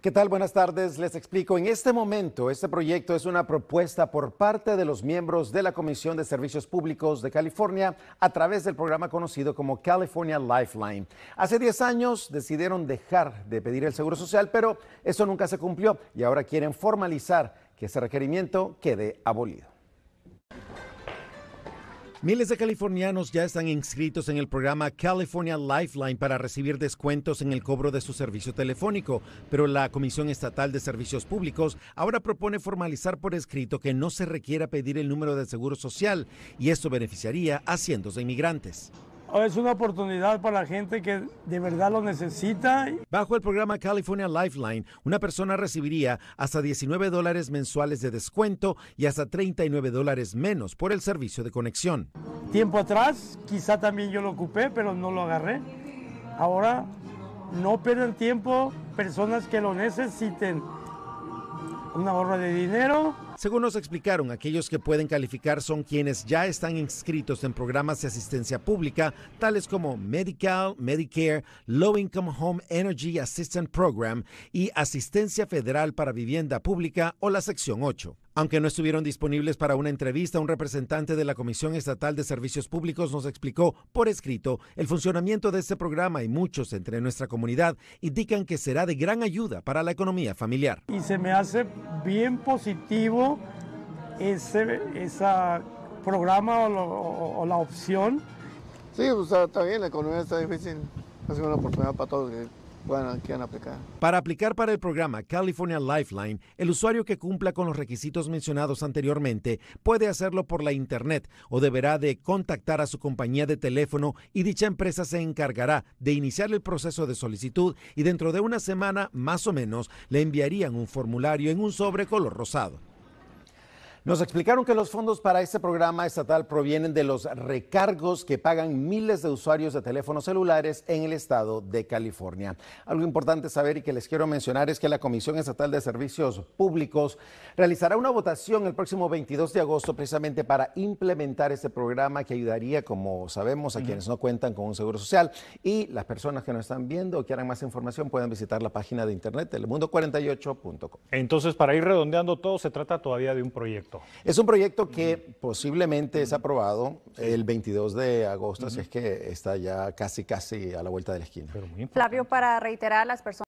¿Qué tal? Buenas tardes. Les explico. En este momento, este proyecto es una propuesta por parte de los miembros de la Comisión de Servicios Públicos de California a través del programa conocido como California Lifeline. Hace 10 años decidieron dejar de pedir el Seguro Social, pero eso nunca se cumplió y ahora quieren formalizar que ese requerimiento quede abolido. Miles de californianos ya están inscritos en el programa California Lifeline para recibir descuentos en el cobro de su servicio telefónico, pero la Comisión Estatal de Servicios Públicos ahora propone formalizar por escrito que no se requiera pedir el número de seguro social y esto beneficiaría a cientos de inmigrantes. Oh, es una oportunidad para la gente que de verdad lo necesita. Bajo el programa California Lifeline, una persona recibiría hasta 19 dólares mensuales de descuento y hasta 39 dólares menos por el servicio de conexión. Tiempo atrás, quizá también yo lo ocupé, pero no lo agarré. Ahora, no pierdan tiempo personas que lo necesiten. Una ahorro de dinero según nos explicaron, aquellos que pueden calificar son quienes ya están inscritos en programas de asistencia pública, tales como Medical, Medicare, Low Income Home Energy Assistance Program y Asistencia Federal para Vivienda Pública o la Sección 8. Aunque no estuvieron disponibles para una entrevista, un representante de la Comisión Estatal de Servicios Públicos nos explicó por escrito el funcionamiento de este programa y muchos entre nuestra comunidad indican que será de gran ayuda para la economía familiar. Y se me hace bien positivo ese, programa o, la opción. Sí, está bien, la economía está difícil. Es una oportunidad para todos que quieran aplicar. Para aplicar para el programa California Lifeline, el usuario que cumpla con los requisitos mencionados anteriormente puede hacerlo por la Internet o deberá de contactar a su compañía de teléfono y dicha empresa se encargará de iniciar el proceso de solicitud y dentro de una semana más o menos le enviarían un formulario en un sobre color rosado. Nos explicaron que los fondos para este programa estatal provienen de los recargos que pagan miles de usuarios de teléfonos celulares en el estado de California. Algo importante saber y que les quiero mencionar es que la Comisión Estatal de Servicios Públicos realizará una votación el próximo 22 de agosto precisamente para implementar este programa que ayudaría, como sabemos, a quienes no cuentan con un seguro social. Y las personas que nos están viendo o quieran más información pueden visitar la página de internet telemundo48.com. Entonces, para ir redondeando todo, se trata todavía de un proyecto. Es un proyecto que posiblemente es aprobado el 22 de agosto, así es que está ya casi, casi a la vuelta de la esquina. Flavio, para reiterar las personas.